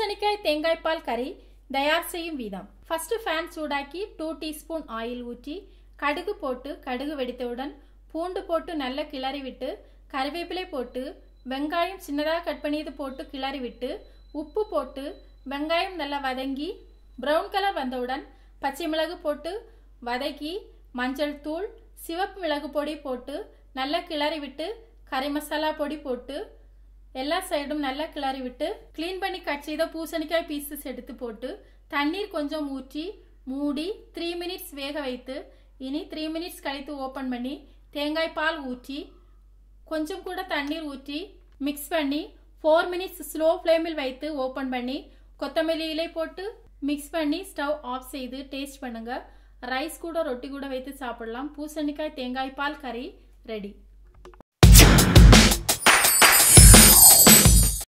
பூசணிக்காய் தேங்காய் பால் கறி தயார் செய்யும் வீதம் ஃபஸ்ட்டு ஃபேன் சூடாக்கி டூ டீஸ்பூன் ஆயில் ஊற்றி கடுகு போட்டு கடுகு வெடித்தவுடன் பூண்டு போட்டு நல்லா கிளறி விட்டு கருவேப்பிலை போட்டு வெங்காயம் சின்னதாக கட் பண்ணியது போட்டு கிளறி விட்டு உப்பு போட்டு வெங்காயம் நல்லா வதங்கி ப்ரௌன் கலர் வந்தவுடன் பச்சை மிளகு போட்டு வதக்கி மஞ்சள் தூள் சிவப்பு மிளகு பொடி போட்டு நல்லா கிளறி விட்டு கறி மசாலா பொடி போட்டு எல்லா சைடும் நல்லா கிளறி விட்டு க்ளீன் பண்ணி கட் செய்த பூசணிக்காய் பீசஸ் எடுத்து போட்டு தண்ணீர் கொஞ்சம் ஊற்றி மூடி த்ரீ மினிட்ஸ் வேக வைத்து இனி த்ரீ மினிட்ஸ் கழித்து ஓப்பன் பண்ணி தேங்காய் பால் ஊற்றி கொஞ்சம் கூட தண்ணீர் ஊற்றி மிக்ஸ் பண்ணி ஃபோர் மினிட்ஸ் ஸ்லோ ஃப்ளேமில் வைத்து ஓப்பன் பண்ணி கொத்தமல்லி இலை போட்டு மிக்ஸ் பண்ணி ஸ்டவ் ஆஃப் செய்து டேஸ்ட் பண்ணுங்கள் ரைஸ் கூட ரொட்டி கூட வைத்து சாப்பிடலாம் பூசணிக்காய் தேங்காய் பால் கறி ரெடி